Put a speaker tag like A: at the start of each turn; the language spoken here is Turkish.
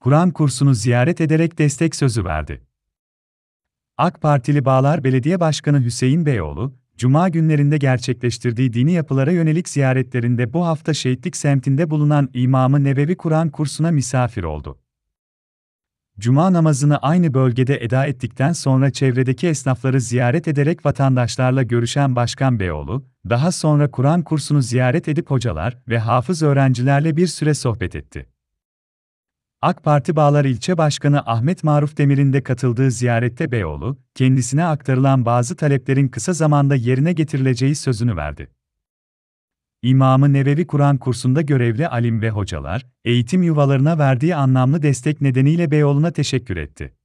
A: Kur'an kursunu ziyaret ederek destek sözü verdi. AK Partili Bağlar Belediye Başkanı Hüseyin Beyoğlu, Cuma günlerinde gerçekleştirdiği dini yapılara yönelik ziyaretlerinde bu hafta şehitlik semtinde bulunan İmamı Nebevi Kur'an kursuna misafir oldu. Cuma namazını aynı bölgede eda ettikten sonra çevredeki esnafları ziyaret ederek vatandaşlarla görüşen Başkan Beyoğlu, daha sonra Kur'an kursunu ziyaret edip hocalar ve hafız öğrencilerle bir süre sohbet etti. AK Parti Bağlar İlçe Başkanı Ahmet Maruf Demir'in de katıldığı ziyarette Beyoğlu, kendisine aktarılan bazı taleplerin kısa zamanda yerine getirileceği sözünü verdi. İmamı Nevevi Kur'an kursunda görevli alim ve hocalar, eğitim yuvalarına verdiği anlamlı destek nedeniyle Beyoğlu'na teşekkür etti.